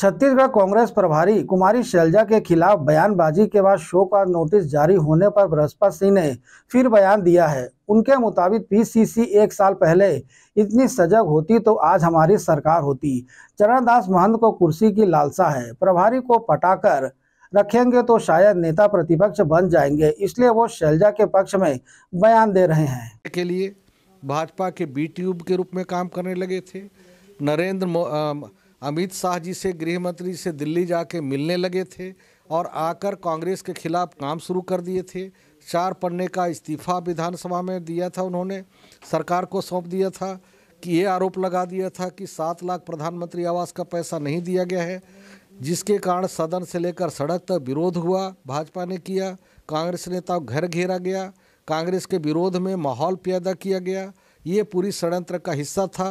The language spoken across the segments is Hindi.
छत्तीसगढ़ कांग्रेस प्रभारी कुमारी शैलजा के खिलाफ बयानबाजी के बाद शो का नोटिस जारी होने पर बृहस्पत सिंह ने फिर बयान दिया है उनके मुताबिक पीसीसी एक साल पहले इतनी सजग होती तो आज हमारी सरकार होती चरणदास महंत को कुर्सी की लालसा है प्रभारी को पटाकर रखेंगे तो शायद नेता प्रतिपक्ष बन जाएंगे इसलिए वो शैलजा के पक्ष में बयान दे रहे हैं के लिए भाजपा के बी के रूप में काम करने लगे थे नरेंद्र अमित शाह जी से गृह मंत्री से दिल्ली जाके मिलने लगे थे और आकर कांग्रेस के खिलाफ काम शुरू कर दिए थे चार पन्ने का इस्तीफा विधानसभा में दिया था उन्होंने सरकार को सौंप दिया था कि ये आरोप लगा दिया था कि सात लाख प्रधानमंत्री आवास का पैसा नहीं दिया गया है जिसके कारण सदन से लेकर सड़क तक विरोध हुआ भाजपा ने किया कांग्रेस नेताओं घर घेरा गया कांग्रेस के विरोध में माहौल पैदा किया गया ये पूरी षडयंत्र का हिस्सा था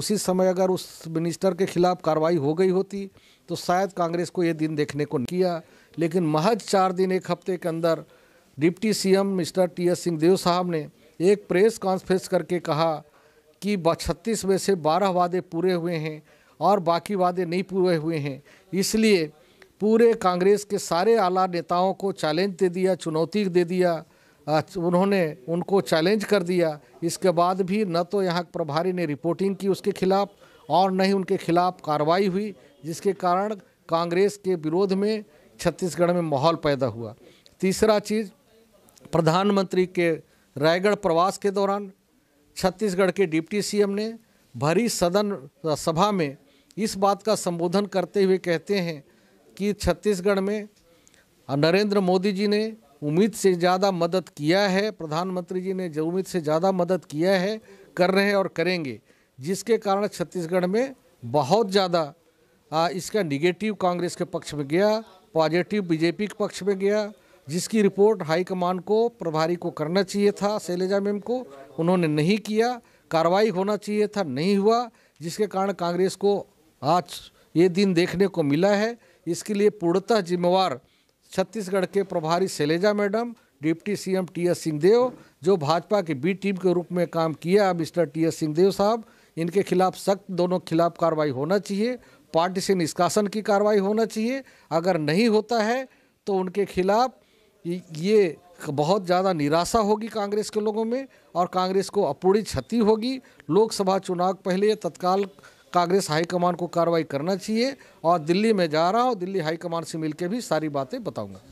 उसी समय अगर उस मिनिस्टर के खिलाफ कार्रवाई हो गई होती तो शायद कांग्रेस को ये दिन देखने को किया लेकिन महज चार दिन एक हफ्ते के अंदर deputy CM mister T S Singhdeo साहब ने एक प्रेस कॉन्फ्रेंस करके कहा कि छत्तीस में से बारह वादे पूरे हुए हैं और बाकी वादे नहीं पूरे हुए हैं इसलिए पूरे कांग्रेस के सारे आला नेताओं को चैलेंज दे दिया चुनौती दे दिया उन्होंने उनको चैलेंज कर दिया इसके बाद भी न तो यहाँ प्रभारी ने रिपोर्टिंग की उसके खिलाफ़ और न ही उनके खिलाफ कार्रवाई हुई जिसके कारण कांग्रेस के विरोध में छत्तीसगढ़ में माहौल पैदा हुआ तीसरा चीज़ प्रधानमंत्री के रायगढ़ प्रवास के दौरान छत्तीसगढ़ के डिप्टी सीएम ने भरी सदन सभा में इस बात का संबोधन करते हुए कहते हैं कि छत्तीसगढ़ में नरेंद्र मोदी जी ने उम्मीद से ज़्यादा मदद किया है प्रधानमंत्री जी ने जो उम्मीद से ज़्यादा मदद किया है कर रहे हैं और करेंगे जिसके कारण छत्तीसगढ़ में बहुत ज़्यादा इसका निगेटिव कांग्रेस के पक्ष में गया पॉजिटिव बीजेपी के पक्ष में गया जिसकी रिपोर्ट हाईकमान को प्रभारी को करना चाहिए था शैलेजा मैम को उन्होंने नहीं किया कार्रवाई होना चाहिए था नहीं हुआ जिसके कारण कांग्रेस को आज ये दिन देखने को मिला है इसके लिए पूर्णतः जिम्मेवार छत्तीसगढ़ के प्रभारी Shailaja madam deputy CM T S Singhdeo जो भाजपा के बी टीम के रूप में काम किया मिस्टर टी एस सिंहदेव साहब इनके खिलाफ सख्त दोनों खिलाफ कार्रवाई होना चाहिए पार्टी से निष्कासन की कार्रवाई होना चाहिए अगर नहीं होता है तो उनके खिलाफ ये बहुत ज़्यादा निराशा होगी कांग्रेस के लोगों में और कांग्रेस को अपूरी क्षति होगी लोकसभा चुनाव पहले तत्काल कांग्रेस हाईकमान को कार्रवाई करना चाहिए और दिल्ली में जा रहा हूँ दिल्ली हाईकमान से मिलकर भी सारी बातें बताऊँगा